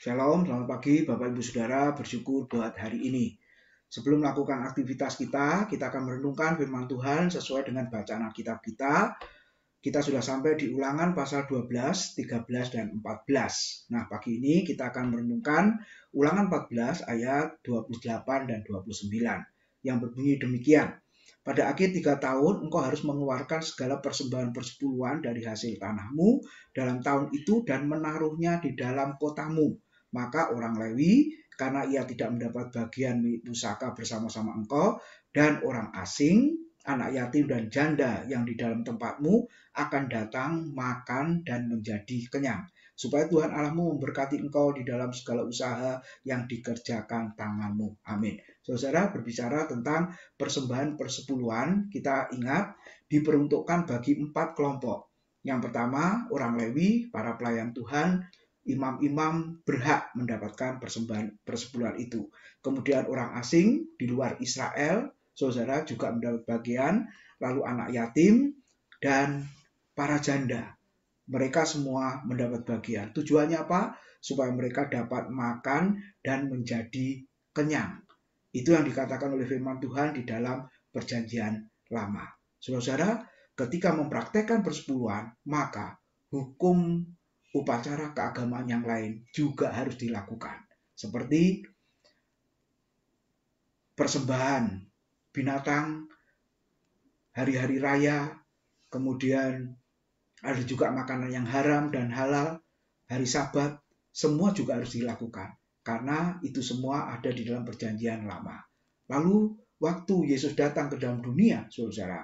Shalom, selamat pagi Bapak Ibu Saudara, bersyukur buat hari ini. Sebelum melakukan aktivitas kita, kita akan merenungkan firman Tuhan sesuai dengan bacaan Alkitab kita. Kita sudah sampai di ulangan pasal 12, 13, dan 14. Nah, pagi ini kita akan merenungkan ulangan 14 ayat 28 dan 29 yang berbunyi demikian. Pada akhir tiga tahun, engkau harus mengeluarkan segala persembahan persepuluhan dari hasil tanahmu dalam tahun itu dan menaruhnya di dalam kotamu maka orang Lewi karena ia tidak mendapat bagian pusaka bersama-sama engkau dan orang asing, anak yatim dan janda yang di dalam tempatmu akan datang makan dan menjadi kenyang. Supaya Tuhan Allahmu memberkati engkau di dalam segala usaha yang dikerjakan tanganmu. Amin. Saudara berbicara tentang persembahan persepuluhan, kita ingat diperuntukkan bagi empat kelompok. Yang pertama, orang Lewi, para pelayan Tuhan, imam-imam berhak mendapatkan persembahan persepuluhan itu. Kemudian orang asing di luar Israel, saudara juga mendapat bagian, lalu anak yatim dan para janda. Mereka semua mendapat bagian. Tujuannya apa? Supaya mereka dapat makan dan menjadi kenyang. Itu yang dikatakan oleh firman Tuhan di dalam perjanjian lama. Saudara-saudara, ketika mempraktekkan persepuluhan, maka hukum upacara keagamaan yang lain juga harus dilakukan. Seperti persembahan binatang, hari-hari raya, kemudian ada juga makanan yang haram dan halal, hari sabat, semua juga harus dilakukan. Karena itu semua ada di dalam perjanjian lama. Lalu waktu Yesus datang ke dalam dunia, saudara,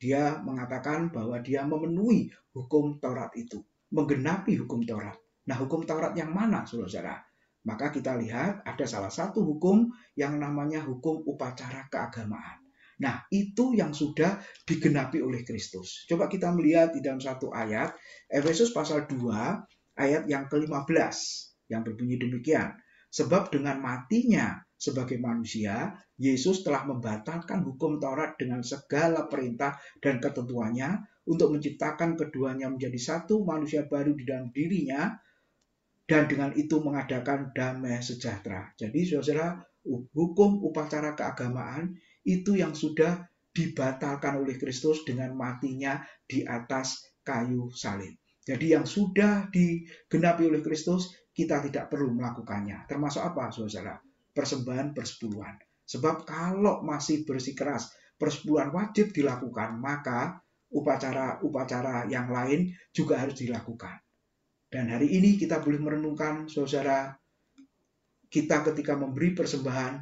dia mengatakan bahwa dia memenuhi hukum Taurat itu menggenapi hukum Taurat. Nah, hukum Taurat yang mana, saudara? Maka kita lihat ada salah satu hukum yang namanya hukum upacara keagamaan. Nah, itu yang sudah digenapi oleh Kristus. Coba kita melihat di dalam satu ayat, Efesus pasal 2, ayat yang ke-15, yang berbunyi demikian. Sebab dengan matinya sebagai manusia, Yesus telah membatalkan hukum Taurat dengan segala perintah dan ketentuannya untuk menciptakan keduanya menjadi satu manusia baru di dalam dirinya dan dengan itu mengadakan damai sejahtera. Jadi saudara, hukum upacara keagamaan itu yang sudah dibatalkan oleh Kristus dengan matinya di atas kayu salib. Jadi yang sudah digenapi oleh Kristus, kita tidak perlu melakukannya. Termasuk apa, saudara? Persembahan persepuluhan. Sebab kalau masih bersikeras persepuluhan wajib dilakukan, maka upacara-upacara yang lain juga harus dilakukan. Dan hari ini kita boleh merenungkan, saudara, kita ketika memberi persembahan,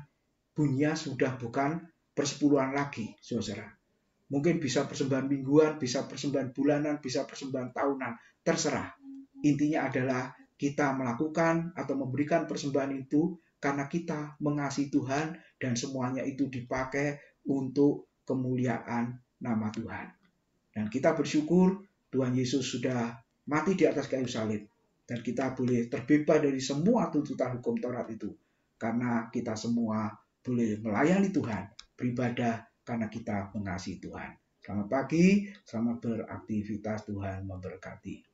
bunyinya sudah bukan persepuluhan lagi, saudara. Mungkin bisa persembahan mingguan, bisa persembahan bulanan, bisa persembahan tahunan, terserah. Intinya adalah kita melakukan atau memberikan persembahan itu karena kita mengasihi Tuhan dan semuanya itu dipakai untuk kemuliaan nama Tuhan. Dan kita bersyukur Tuhan Yesus sudah mati di atas kayu salib. Dan kita boleh terbebas dari semua tuntutan hukum Taurat itu. Karena kita semua boleh melayani Tuhan, beribadah karena kita mengasihi Tuhan. Selamat pagi, selamat beraktivitas Tuhan memberkati.